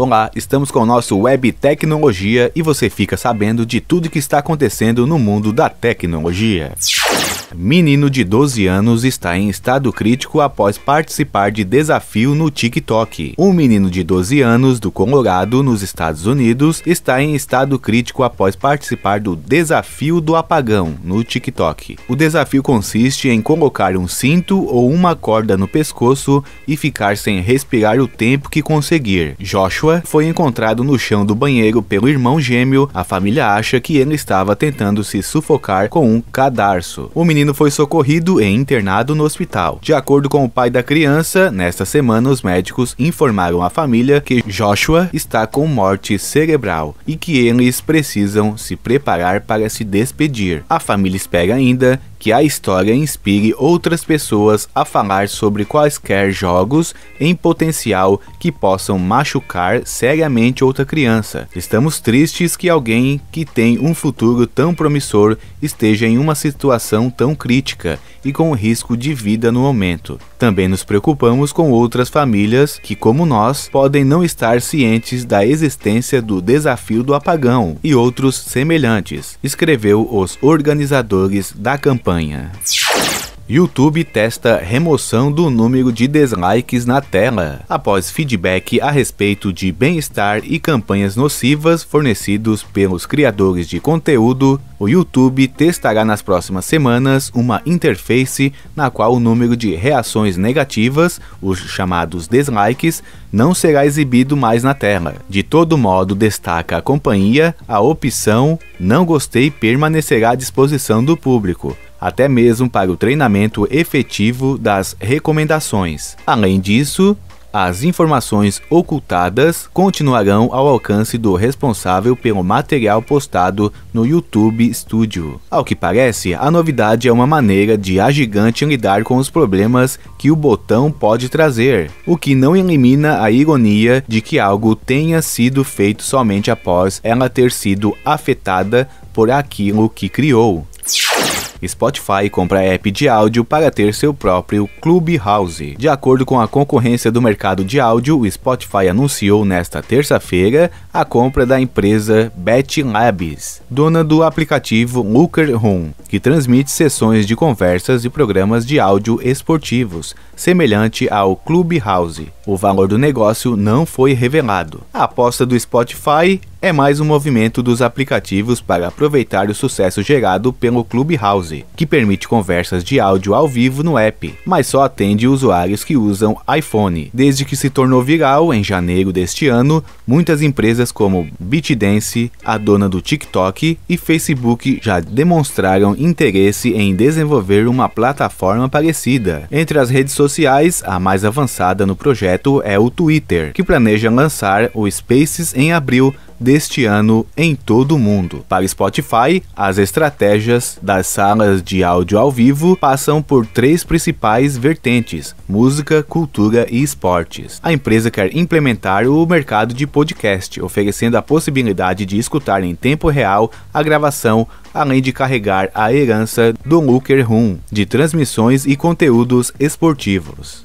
Olá, estamos com o nosso Web Tecnologia e você fica sabendo de tudo que está acontecendo no mundo da tecnologia. Menino de 12 anos está em estado crítico após participar de desafio no TikTok. Um menino de 12 anos do Colorado, nos Estados Unidos, está em estado crítico após participar do desafio do apagão no TikTok. O desafio consiste em colocar um cinto ou uma corda no pescoço e ficar sem respirar o tempo que conseguir. Joshua foi encontrado no chão do banheiro pelo irmão gêmeo. A família acha que ele estava tentando se sufocar com um cadarço. O menino foi socorrido e internado no hospital. De acordo com o pai da criança, nesta semana os médicos informaram a família que Joshua está com morte cerebral e que eles precisam se preparar para se despedir. A família espera ainda que a história inspire outras pessoas a falar sobre quaisquer jogos em potencial que possam machucar seriamente outra criança. Estamos tristes que alguém que tem um futuro tão promissor esteja em uma situação tão crítica e com risco de vida no momento. Também nos preocupamos com outras famílias que, como nós, podem não estar cientes da existência do desafio do apagão e outros semelhantes, escreveu os organizadores da campanha Espanha. YouTube testa remoção do número de dislikes na tela, após feedback a respeito de bem-estar e campanhas nocivas fornecidos pelos criadores de conteúdo. O YouTube testará nas próximas semanas uma interface na qual o número de reações negativas, os chamados dislikes, não será exibido mais na tela. De todo modo, destaca a companhia, a opção Não Gostei permanecerá à disposição do público até mesmo para o treinamento efetivo das recomendações. Além disso, as informações ocultadas continuarão ao alcance do responsável pelo material postado no YouTube Studio. Ao que parece, a novidade é uma maneira de a gigante lidar com os problemas que o botão pode trazer, o que não elimina a ironia de que algo tenha sido feito somente após ela ter sido afetada por aquilo que criou. Spotify compra app de áudio para ter seu próprio Clubhouse. De acordo com a concorrência do mercado de áudio, o Spotify anunciou nesta terça-feira a compra da empresa Bet Labs, dona do aplicativo Looker Room, que transmite sessões de conversas e programas de áudio esportivos, semelhante ao Clubhouse. O valor do negócio não foi revelado. A aposta do Spotify é mais um movimento dos aplicativos para aproveitar o sucesso gerado pelo Clubhouse, que permite conversas de áudio ao vivo no app, mas só atende usuários que usam iPhone. Desde que se tornou viral em janeiro deste ano, muitas empresas como BitDance, a dona do TikTok e Facebook já demonstraram interesse em desenvolver uma plataforma parecida. Entre as redes sociais, a mais avançada no projeto projeto é o Twitter, que planeja lançar o Spaces em abril deste ano em todo o mundo. Para Spotify, as estratégias das salas de áudio ao vivo passam por três principais vertentes: música, cultura e esportes. A empresa quer implementar o mercado de podcast, oferecendo a possibilidade de escutar em tempo real a gravação além de carregar a herança do Looker Room de transmissões e conteúdos esportivos.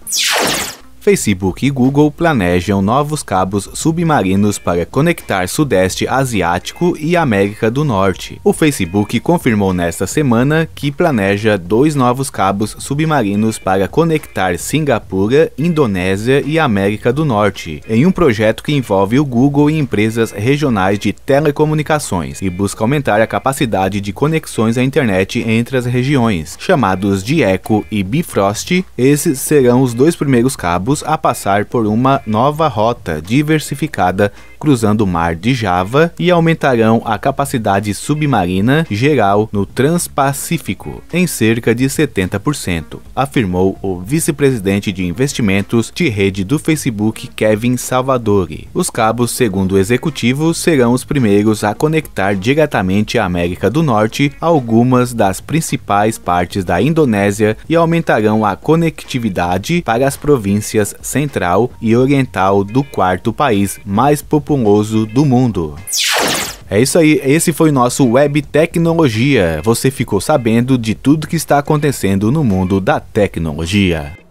Facebook e Google planejam novos cabos submarinos para conectar Sudeste Asiático e América do Norte. O Facebook confirmou nesta semana que planeja dois novos cabos submarinos para conectar Singapura, Indonésia e América do Norte, em um projeto que envolve o Google e empresas regionais de telecomunicações e busca aumentar a capacidade de conexões à internet entre as regiões. Chamados de Echo e Bifrost, esses serão os dois primeiros cabos a passar por uma nova rota diversificada cruzando o mar de Java e aumentarão a capacidade submarina geral no Transpacífico em cerca de 70%, afirmou o vice-presidente de investimentos de rede do Facebook, Kevin Salvadori. Os cabos, segundo o executivo, serão os primeiros a conectar diretamente a América do Norte a algumas das principais partes da Indonésia e aumentarão a conectividade para as províncias central e oriental do quarto país mais popular espumoso do mundo. É isso aí, esse foi nosso Web Tecnologia. Você ficou sabendo de tudo que está acontecendo no mundo da tecnologia.